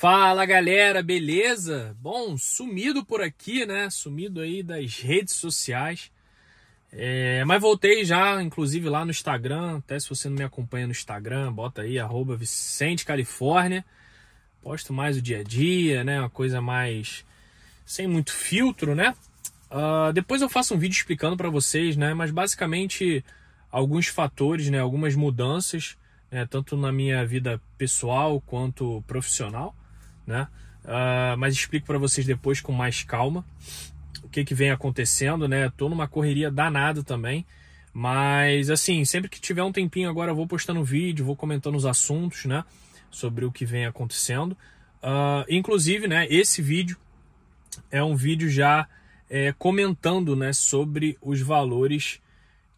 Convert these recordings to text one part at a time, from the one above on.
Fala galera, beleza? Bom, sumido por aqui, né? Sumido aí das redes sociais. É, mas voltei já, inclusive lá no Instagram. Até se você não me acompanha no Instagram, bota aí arroba Vicente Califórnia. Posto mais o dia a dia, né? Uma coisa mais sem muito filtro, né? Uh, depois eu faço um vídeo explicando para vocês, né? Mas basicamente alguns fatores, né? Algumas mudanças, né? tanto na minha vida pessoal quanto profissional né? Uh, mas explico para vocês depois com mais calma o que, que vem acontecendo, né? Tô numa correria danada também, mas assim, sempre que tiver um tempinho agora eu vou postando vídeo, vou comentando os assuntos, né? Sobre o que vem acontecendo. Uh, inclusive, né? Esse vídeo é um vídeo já é, comentando, né? Sobre os valores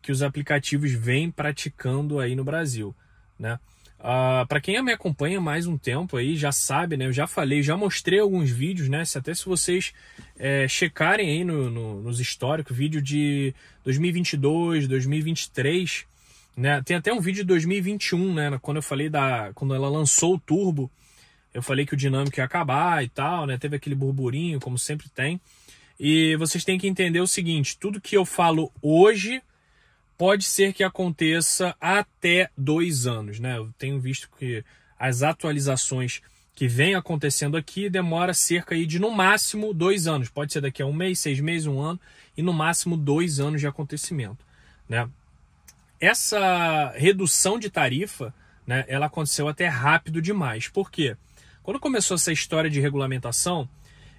que os aplicativos vêm praticando aí no Brasil, né? Uh, ah, para quem me acompanha mais um tempo aí, já sabe, né? Eu já falei, já mostrei alguns vídeos, né? Se até se vocês é, checarem aí no, no, nos históricos, vídeo de 2022, 2023, né? Tem até um vídeo de 2021, né? Quando eu falei da... Quando ela lançou o Turbo, eu falei que o dinâmico ia acabar e tal, né? Teve aquele burburinho, como sempre tem. E vocês têm que entender o seguinte, tudo que eu falo hoje pode ser que aconteça até dois anos, né? Eu tenho visto que as atualizações que vem acontecendo aqui demora cerca de no máximo dois anos. Pode ser daqui a um mês, seis meses, um ano e no máximo dois anos de acontecimento, né? Essa redução de tarifa, né? Ela aconteceu até rápido demais. Por quê? Quando começou essa história de regulamentação,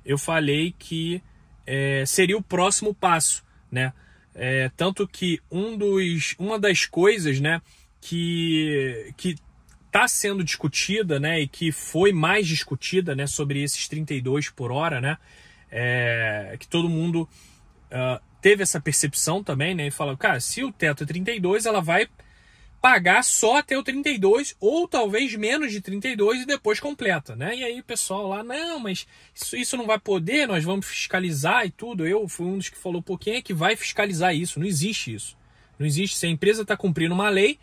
eu falei que é, seria o próximo passo, né? É, tanto que um dos, uma das coisas né, que, que está sendo discutida né, e que foi mais discutida né, sobre esses 32 por hora, né, é, que todo mundo uh, teve essa percepção também né, e falou cara, se o teto é 32, ela vai pagar só até o 32 ou talvez menos de 32 e depois completa, né? E aí o pessoal lá, não, mas isso, isso não vai poder, nós vamos fiscalizar e tudo. Eu fui um dos que falou, pô, quem é que vai fiscalizar isso? Não existe isso. Não existe. Se a empresa está cumprindo uma lei,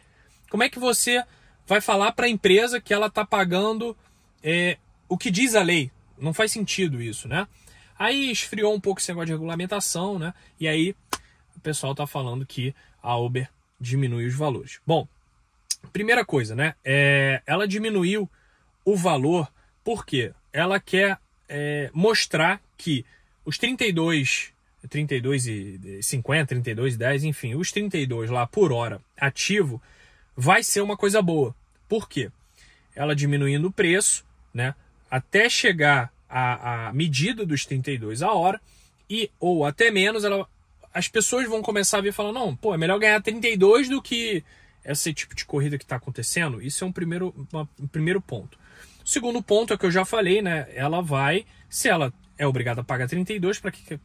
como é que você vai falar para a empresa que ela está pagando é, o que diz a lei? Não faz sentido isso, né? Aí esfriou um pouco esse negócio de regulamentação, né? E aí o pessoal está falando que a Uber diminui os valores. Bom, primeira coisa, né? É, ela diminuiu o valor porque ela quer é, mostrar que os 32, 32 e 50, 32 e 10, enfim, os 32 lá por hora ativo vai ser uma coisa boa. Por quê? Ela diminuindo o preço, né? Até chegar à, à medida dos 32 a hora e ou até menos, ela as pessoas vão começar a vir falando, não, pô, é melhor ganhar 32 do que esse tipo de corrida que está acontecendo. Isso é um primeiro, uma, um primeiro ponto. O segundo ponto é que eu já falei, né? Ela vai, se ela é obrigada a pagar 32, para que, que,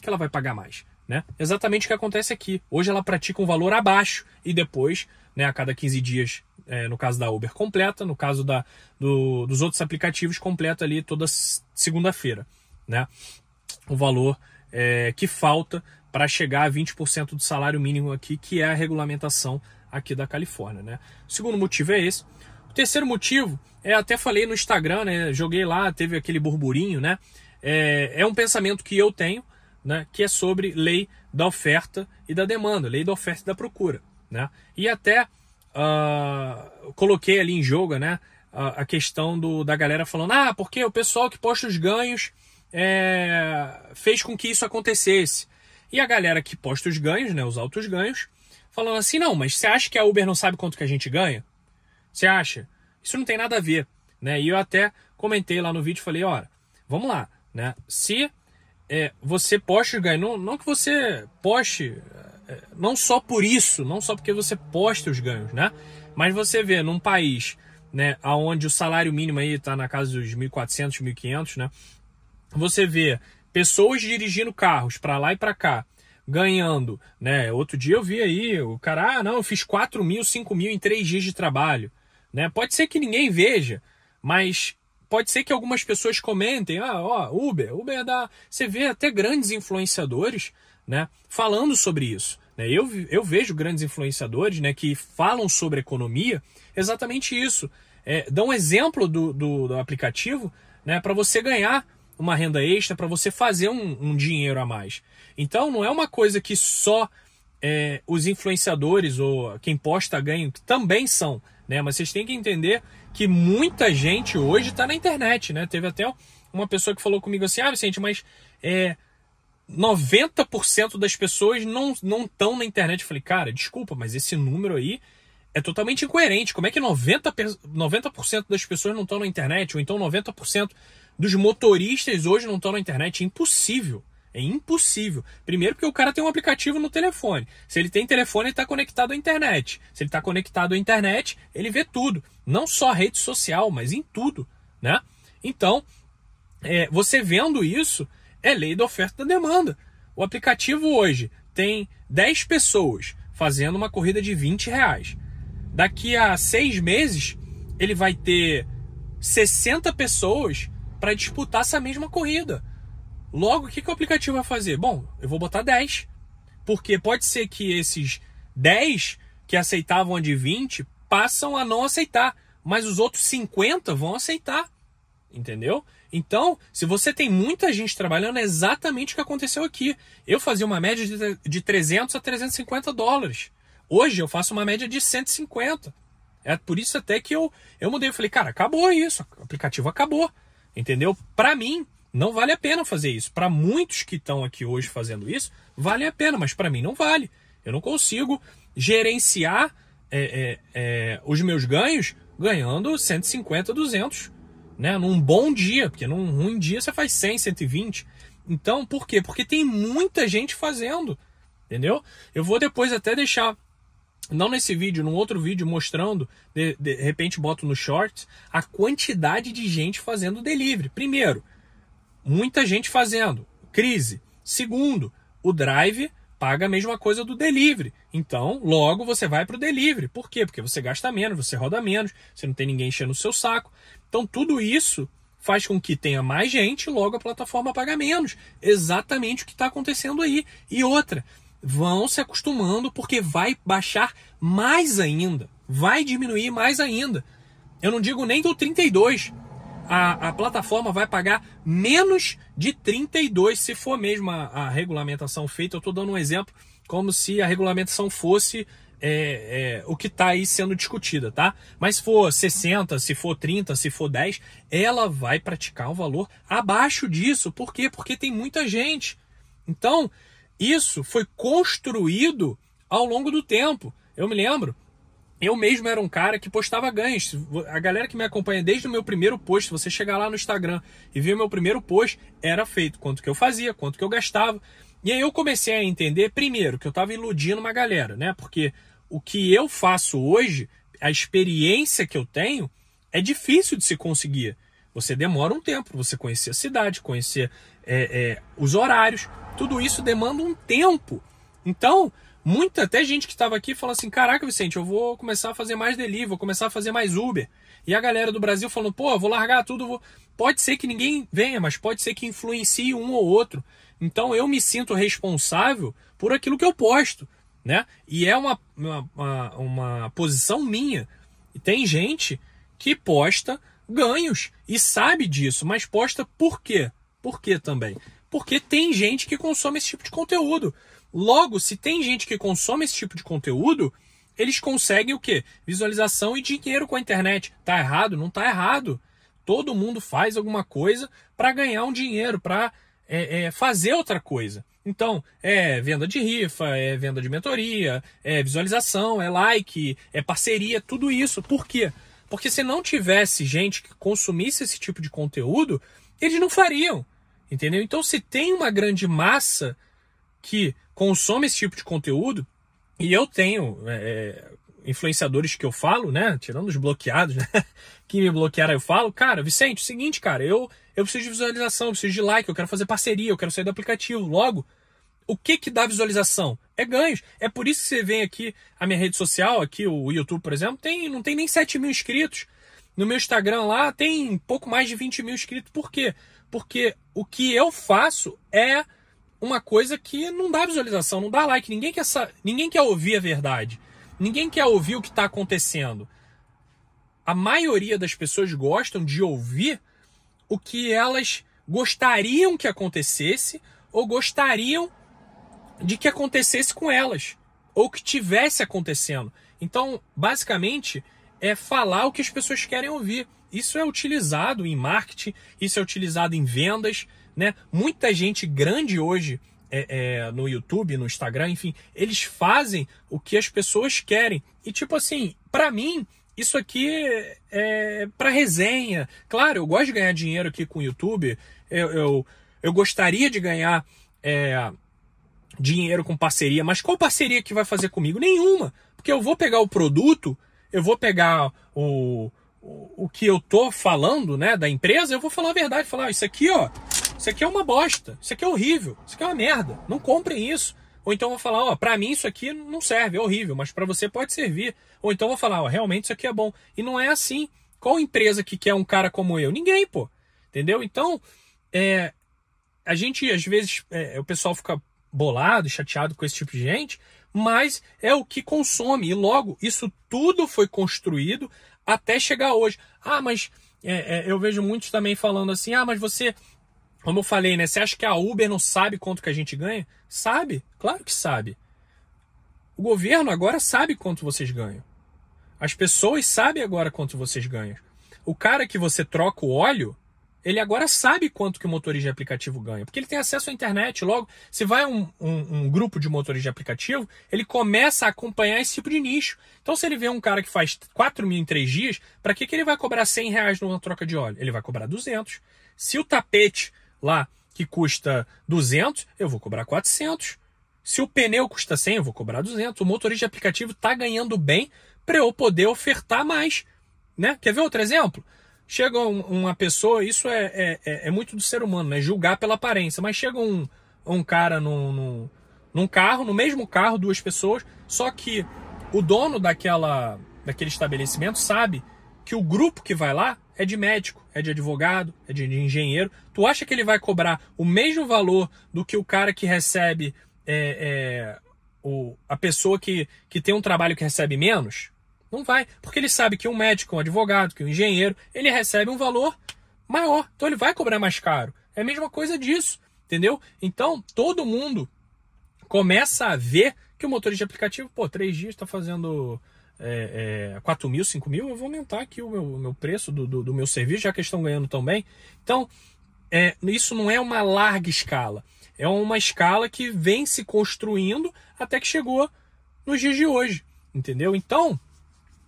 que ela vai pagar mais? Né? Exatamente o que acontece aqui. Hoje ela pratica um valor abaixo e depois, né, a cada 15 dias, é, no caso da Uber, completa, no caso da, do, dos outros aplicativos, completa ali toda segunda-feira. Né? O valor é, que falta para chegar a 20% do salário mínimo aqui, que é a regulamentação aqui da Califórnia. Né? O segundo motivo é esse. O terceiro motivo, é, até falei no Instagram, né? Joguei lá, teve aquele burburinho, né? É, é um pensamento que eu tenho, né? Que é sobre lei da oferta e da demanda, lei da oferta e da procura, né? E até uh, coloquei ali em jogo, né? A, a questão do, da galera falando, ah, porque o pessoal que posta os ganhos é, fez com que isso acontecesse. E a galera que posta os ganhos, né, os altos ganhos, falando assim: não, mas você acha que a Uber não sabe quanto que a gente ganha? Você acha? Isso não tem nada a ver. Né? E eu até comentei lá no vídeo falei: olha, vamos lá. Né? Se é, você posta os ganhos, não, não que você poste, é, não só por isso, não só porque você posta os ganhos, né? mas você vê num país né, onde o salário mínimo aí está na casa dos 1.400, 1.500, né? Você vê Pessoas dirigindo carros para lá e para cá, ganhando, né? Outro dia eu vi aí o cara, ah, não, eu fiz 4 mil, 5 mil em 3 dias de trabalho, né? Pode ser que ninguém veja, mas pode ser que algumas pessoas comentem, ah, ó, Uber, Uber é dá. Você vê até grandes influenciadores, né? Falando sobre isso. Né? Eu, eu vejo grandes influenciadores né, que falam sobre economia exatamente isso. É, dão um exemplo do, do, do aplicativo né, para você ganhar uma renda extra para você fazer um, um, dinheiro a mais. Então não é uma coisa que só é, os influenciadores ou quem posta ganho, que também são, né? Mas vocês têm que entender que muita gente hoje está na internet, né? Teve até uma pessoa que falou comigo assim, ah, Vicente, mas é, 90% das pessoas não estão na internet. Eu falei, cara, desculpa, mas esse número aí é totalmente incoerente. Como é que 90%, 90 das pessoas não estão na internet? Ou então 90% dos motoristas hoje não estão na internet. É impossível. É impossível. Primeiro, porque o cara tem um aplicativo no telefone. Se ele tem telefone, ele está conectado à internet. Se ele está conectado à internet, ele vê tudo. Não só a rede social, mas em tudo. Né? Então, é, você vendo isso, é lei da oferta e da demanda. O aplicativo hoje tem 10 pessoas fazendo uma corrida de 20 reais. Daqui a seis meses, ele vai ter 60 pessoas para disputar essa mesma corrida. Logo, o que, que o aplicativo vai fazer? Bom, eu vou botar 10. Porque pode ser que esses 10 que aceitavam a de 20 passam a não aceitar, mas os outros 50 vão aceitar. Entendeu? Então, se você tem muita gente trabalhando, é exatamente o que aconteceu aqui. Eu fazia uma média de, de 300 a 350 dólares. Hoje eu faço uma média de 150. É por isso até que eu, eu mudei. Eu falei, cara, acabou isso. O aplicativo acabou. Entendeu? Para mim, não vale a pena fazer isso. Para muitos que estão aqui hoje fazendo isso, vale a pena, mas para mim não vale. Eu não consigo gerenciar é, é, é, os meus ganhos ganhando 150, 200, né? Num bom dia, porque num ruim dia você faz 100, 120. Então, por quê? Porque tem muita gente fazendo, entendeu? Eu vou depois até deixar não nesse vídeo, num outro vídeo mostrando, de, de repente boto no short, a quantidade de gente fazendo delivery. Primeiro, muita gente fazendo, crise. Segundo, o drive paga a mesma coisa do delivery. Então, logo você vai para o delivery. Por quê? Porque você gasta menos, você roda menos, você não tem ninguém enchendo o seu saco. Então, tudo isso faz com que tenha mais gente, logo a plataforma paga menos. Exatamente o que está acontecendo aí. E outra, vão se acostumando porque vai baixar mais ainda, vai diminuir mais ainda. Eu não digo nem do 32. A, a plataforma vai pagar menos de 32 se for mesmo a, a regulamentação feita. Eu estou dando um exemplo como se a regulamentação fosse é, é, o que está aí sendo discutida, tá? Mas se for 60, se for 30, se for 10, ela vai praticar um valor abaixo disso. Por quê? Porque tem muita gente. Então, isso foi construído ao longo do tempo. Eu me lembro, eu mesmo era um cara que postava ganhos. A galera que me acompanha desde o meu primeiro post, você chegar lá no Instagram e ver o meu primeiro post, era feito quanto que eu fazia, quanto que eu gastava. E aí eu comecei a entender, primeiro, que eu estava iludindo uma galera, né? Porque o que eu faço hoje, a experiência que eu tenho, é difícil de se conseguir. Você demora um tempo para você conhecer a cidade, conhecer é, é, os horários, tudo isso demanda um tempo. Então, muita até gente que estava aqui falou assim: Caraca, Vicente, eu vou começar a fazer mais delivery, vou começar a fazer mais Uber. E a galera do Brasil falando: Pô, vou largar tudo. Vou... Pode ser que ninguém venha, mas pode ser que influencie um ou outro. Então eu me sinto responsável por aquilo que eu posto, né? E é uma, uma, uma posição minha. E tem gente que posta ganhos e sabe disso, mas posta por quê? Por quê também? Porque tem gente que consome esse tipo de conteúdo. Logo, se tem gente que consome esse tipo de conteúdo, eles conseguem o quê? Visualização e dinheiro com a internet. Tá errado? Não tá errado. Todo mundo faz alguma coisa para ganhar um dinheiro, para é, é, fazer outra coisa. Então, é venda de rifa, é venda de mentoria, é visualização, é like, é parceria, tudo isso. Por quê? Porque se não tivesse gente que consumisse esse tipo de conteúdo, eles não fariam. Entendeu? Então, se tem uma grande massa que consome esse tipo de conteúdo, e eu tenho é, é influenciadores que eu falo, né? Tirando os bloqueados, né? que me bloquearam, eu falo, cara, Vicente, é seguinte, cara, eu, eu preciso de visualização, eu preciso de like, eu quero fazer parceria, eu quero sair do aplicativo. Logo, o que que dá visualização? É ganhos. É por isso que você vem aqui, a minha rede social, aqui, o YouTube, por exemplo, tem, não tem nem 7 mil inscritos. No meu Instagram lá tem pouco mais de 20 mil inscritos. Por quê? porque o que eu faço é uma coisa que não dá visualização, não dá like. Ninguém quer, ninguém quer ouvir a verdade. Ninguém quer ouvir o que está acontecendo. A maioria das pessoas gostam de ouvir o que elas gostariam que acontecesse ou gostariam de que acontecesse com elas ou que tivesse acontecendo. Então, basicamente, é falar o que as pessoas querem ouvir. Isso é utilizado em marketing, isso é utilizado em vendas, né? Muita gente grande hoje é, é, no YouTube, no Instagram, enfim, eles fazem o que as pessoas querem. E tipo assim, para mim, isso aqui é, é para resenha. Claro, eu gosto de ganhar dinheiro aqui com o YouTube. Eu, eu, eu gostaria de ganhar é, dinheiro com parceria, mas qual parceria que vai fazer comigo? Nenhuma. Porque eu vou pegar o produto, eu vou pegar o, o que eu tô falando, né, da empresa, eu vou falar a verdade, falar, ah, isso aqui, ó, isso aqui é uma bosta, isso aqui é horrível, isso aqui é uma merda, não comprem isso. Ou então vou falar, ó, para mim isso aqui não serve, é horrível, mas para você pode servir. Ou então vou falar, ó, realmente isso aqui é bom. E não é assim. Qual empresa que quer um cara como eu? Ninguém, pô. Entendeu? Então, é, a gente às vezes, é, é o pessoal fica bolado, chateado com esse tipo de gente, mas é o que consome. E logo, isso tudo foi construído até chegar hoje. Ah, mas é, é, eu vejo muitos também falando assim: ah, mas você, como eu falei, né? Você acha que a Uber não sabe quanto que a gente ganha? Sabe, claro que sabe. O governo agora sabe quanto vocês ganham. As pessoas sabem agora quanto vocês ganham. O cara que você troca o óleo, ele agora sabe quanto que o motorista de aplicativo ganha, porque ele tem acesso à internet. Logo, se vai um, um, um grupo de motorista de aplicativo, ele começa a acompanhar esse tipo de nicho. Então, se ele vê um cara que faz 4 mil em 3 dias, para que, que ele vai cobrar 100 reais numa troca de óleo? Ele vai cobrar 200. Se o tapete lá que custa 200, eu vou cobrar 400. Se o pneu custa 100, eu vou cobrar 200. O motorista de aplicativo está ganhando bem para eu poder ofertar mais. Né? Quer ver outro exemplo? Chega uma pessoa, isso é, é, é, é muito do ser humano, né? Julgar pela aparência. Mas chega um, um cara num, num, num carro, no mesmo carro, duas pessoas, só que o dono daquela, daquele estabelecimento sabe que o grupo que vai lá é de médico, é de advogado, é de engenheiro. Tu acha que ele vai cobrar o mesmo valor do que o cara que recebe é, é, o, a pessoa que, que tem um trabalho que recebe menos? Não vai, porque ele sabe que um médico, um advogado, que um engenheiro, ele recebe um valor maior, então ele vai cobrar mais caro. É a mesma coisa disso, entendeu? Então, todo mundo começa a ver que o motor de aplicativo, pô, três dias está fazendo é, é, 4 mil, 5 mil, eu vou aumentar aqui o meu, meu preço do, do, do, meu serviço, já que eles estão ganhando tão bem. Então, é, isso não é uma larga escala, é uma escala que vem se construindo até que chegou nos dias de hoje, entendeu? Então,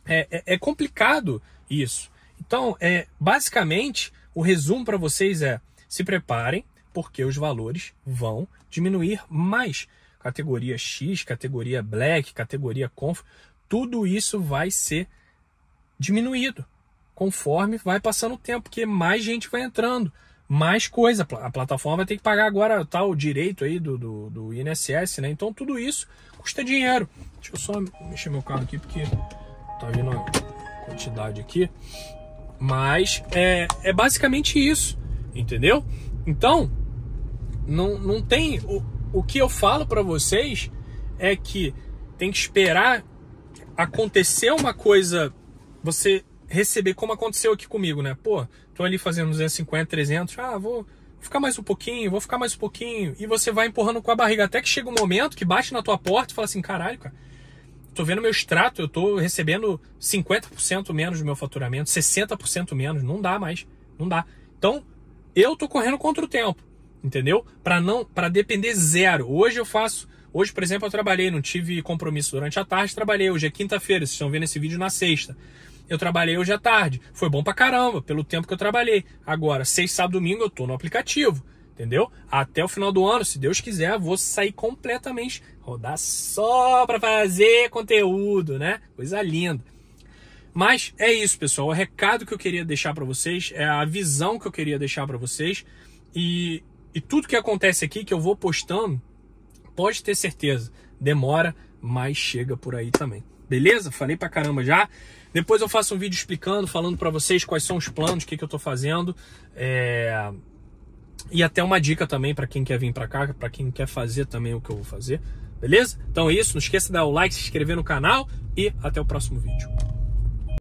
é, é, é, complicado isso. Então, é, basicamente, o resumo para vocês é: se preparem, porque os valores vão diminuir mais. Categoria X, categoria Black, categoria Conf, tudo isso vai ser diminuído conforme vai passando o tempo, porque mais gente vai entrando, mais coisa. A plataforma vai ter que pagar agora tal direito aí do, do, do INSS, né? Então tudo isso custa dinheiro. Deixa eu só mexer meu carro aqui, porque Tá vendo a quantidade aqui? Mas é, é basicamente isso, entendeu? Então, não, não tem. O, o que eu falo para vocês é que tem que esperar acontecer uma coisa, você receber, como aconteceu aqui comigo, né? Pô, tô ali fazendo 250, 300, ah, vou ficar mais um pouquinho, vou ficar mais um pouquinho, e você vai empurrando com a barriga até que chega um momento que bate na tua porta e fala assim: caralho, cara Tô vendo meu extrato, eu tô recebendo 50% menos do meu faturamento, 60% menos, não dá mais, não dá. Então, eu tô correndo contra o tempo, entendeu? Para não, para depender zero. Hoje eu faço, hoje, por exemplo, eu trabalhei, não tive compromisso durante a tarde, trabalhei hoje é quinta-feira, vocês estão vendo esse vídeo na sexta. Eu trabalhei hoje à tarde. Foi bom pra caramba, pelo tempo que eu trabalhei. Agora, seis, sábado, domingo, eu tô no aplicativo entendeu? Até o final do ano, se Deus quiser, vou sair completamente, rodar só para fazer conteúdo, né? Coisa linda. Mas é isso, pessoal. O recado que eu queria deixar para vocês é a visão que eu queria deixar para vocês e, e tudo que acontece aqui que eu vou postando, pode ter certeza, demora, mas chega por aí também. Beleza? Falei para caramba já. Depois eu faço um vídeo explicando, falando para vocês quais são os planos, o que, que eu tô fazendo. É e até uma dica também para quem quer vir para cá, para quem quer fazer também o que eu vou fazer, beleza? Então é isso, não esqueça de dar o like, se inscrever no canal e até o próximo vídeo.